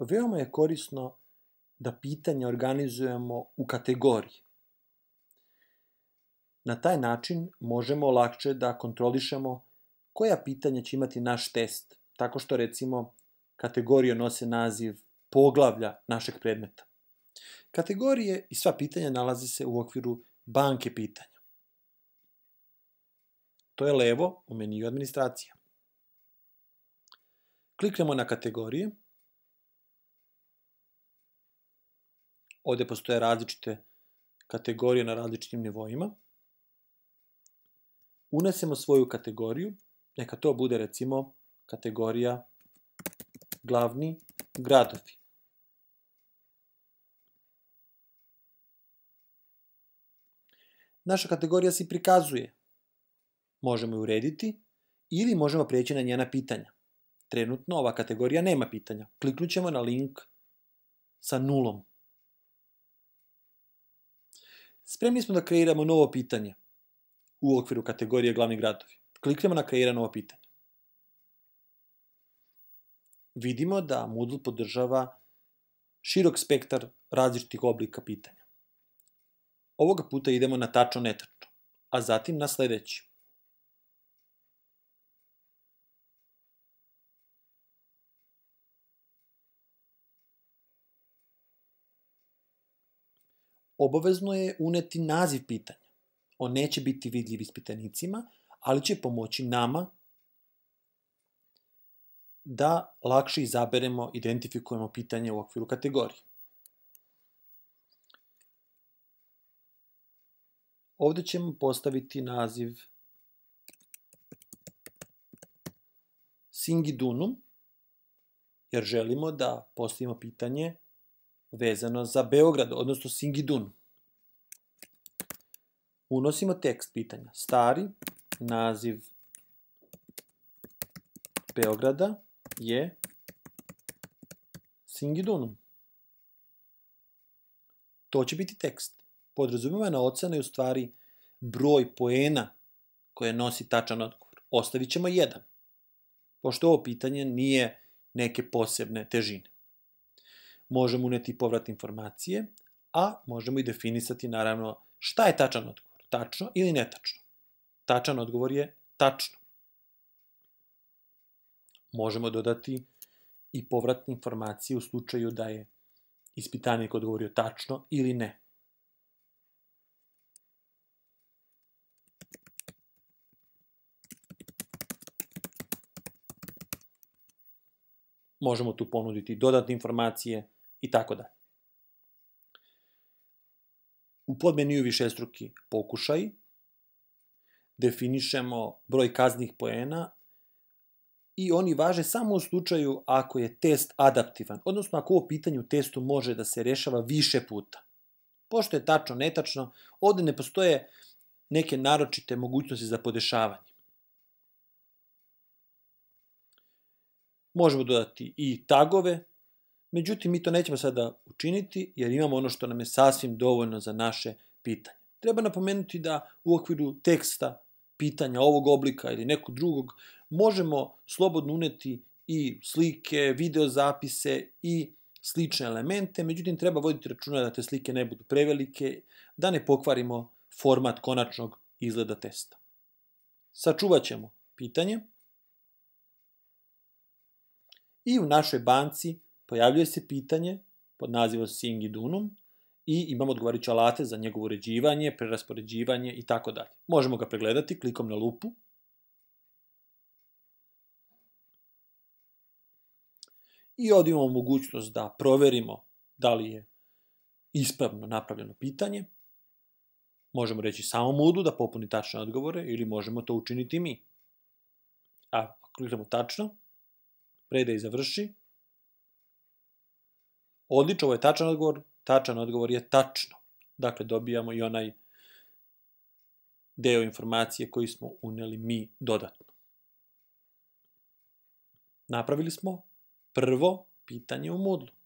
Pa veoma je korisno da pitanja organizujemo u kategorije. Na taj način možemo lakše da kontrolišemo koja pitanja će imati naš test, tako što recimo kategorije nose naziv poglavlja našeg predmeta. Kategorije i sva pitanja nalaze se u okviru banke pitanja. To je levo u meniju administracija. Kliknemo na kategorije Ovde postoje različite kategorije na različitim nivoima. Unesemo svoju kategoriju, neka to bude recimo kategorija glavni gradovi. Naša kategorija se prikazuje. Možemo je urediti ili možemo prijeći na njena pitanja. Trenutno ova kategorija nema pitanja. Kliknut ćemo na link sa nulom. Spremni smo da kreiramo novo pitanje u okviru kategorije glavni gradovi. Kliknemo na kreira novo pitanje. Vidimo da Moodle podržava širok spektar različitih oblika pitanja. Ovoga puta idemo na tačno netačno, a zatim na sledeći. obavezno je uneti naziv pitanja. On neće biti vidljiv ispitanicima, ali će pomoći nama da lakše izaberemo, identifikujemo pitanje u okviru kategorije. Ovde ćemo postaviti naziv Singidunum, jer želimo da postavimo pitanje vezano za Beograd, odnosno Singidun. Unosimo tekst pitanja. Stari naziv Beograda je Singidunum. To će biti tekst. Podrazumevana ocena je u stvari broj poena koje nosi tačan odgovor. Ostavit ćemo jedan, pošto ovo pitanje nije neke posebne težine možemo uneti povrat informacije, a možemo i definisati naravno šta je tačan odgovor, tačno ili netačno. Tačan odgovor je tačno. Možemo dodati i povratne informacije u slučaju da je ispitanik odgovorio tačno ili ne. Možemo tu ponuditi dodatne informacije, i tako dalje. U podmeniju višestruki pokušaj definišemo broj kaznih poena i oni važe samo u slučaju ako je test adaptivan, odnosno ako ovo pitanje u testu može da se rešava više puta. Pošto je tačno, netačno, ovde ne postoje neke naročite mogućnosti za podešavanje. Možemo dodati i tagove, Međutim, mi to nećemo sada učiniti jer imamo ono što nam je sasvim dovoljno za naše pitanje. Treba napomenuti da u okviru teksta pitanja ovog oblika ili nekog drugog možemo slobodno uneti i slike, videozapise i slične elemente, međutim treba voditi računa da te slike ne budu prevelike, da ne pokvarimo format konačnog izgleda testa. Sačuvat ćemo pitanje i u našoj banci pojavljuje se pitanje pod nazivom Sing i Dunum i imamo odgovarajuće alate za njegovo uređivanje, preraspoređivanje i tako dalje. Možemo ga pregledati klikom na lupu. I ovdje imamo mogućnost da proverimo da li je ispravno napravljeno pitanje. Možemo reći samo modu da popuni tačne odgovore ili možemo to učiniti mi. A kliknemo tačno, predaj završi, Odlično, ovo je tačan odgovor. Tačan odgovor je tačno. Dakle, dobijamo i onaj deo informacije koji smo uneli mi dodatno. Napravili smo prvo pitanje u modlu.